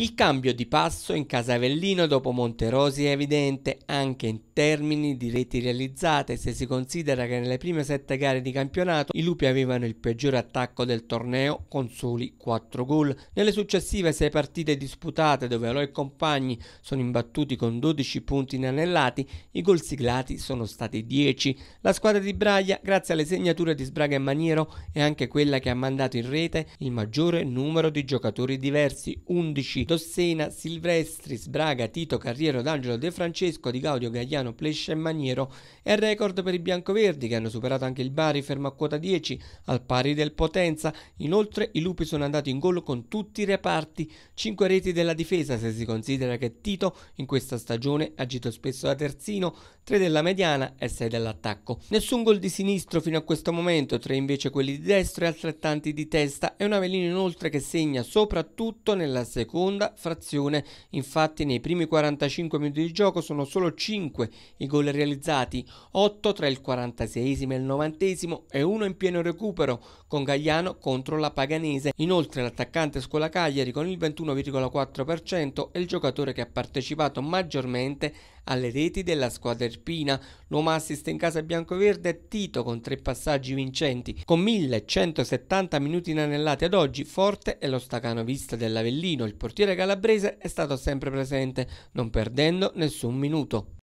Il cambio di passo in Casavellino dopo Monterosi è evidente anche in termini di reti realizzate se si considera che nelle prime sette gare di campionato i lupi avevano il peggiore attacco del torneo con soli 4 gol. Nelle successive sei partite disputate dove Aloy e compagni sono imbattuti con 12 punti inanellati, i gol siglati sono stati 10. La squadra di Braia, grazie alle segnature di Sbraga e Maniero, è anche quella che ha mandato in rete il maggiore numero di giocatori diversi, 11 Tossena, Silvestri, Sbraga, Tito, Carriero, D'Angelo, De Francesco, Di Gaudio, Gagliano, Plescia e Maniero è il record per i biancoverdi che hanno superato anche il Bari fermo a quota 10 al pari del Potenza. Inoltre i lupi sono andati in gol con tutti i reparti, 5 reti della difesa se si considera che Tito in questa stagione ha agito spesso da terzino, 3 della mediana e 6 dell'attacco. Nessun gol di sinistro fino a questo momento, 3 invece quelli di destro e altrettanti di testa e un Avellino inoltre che segna soprattutto nella seconda seconda frazione. Infatti nei primi 45 minuti di gioco sono solo 5 i gol realizzati, 8 tra il 46 e il 90 e uno in pieno recupero con Gagliano contro la Paganese. Inoltre l'attaccante Scuola Cagliari con il 21,4% è il giocatore che ha partecipato maggiormente alle reti della squadra erpina. L'uomo assist in casa biancoverde è Tito con tre passaggi vincenti. Con 1170 minuti inanellati ad oggi, forte è lo stacano vista dell'Avellino. Il portiere calabrese è stato sempre presente, non perdendo nessun minuto.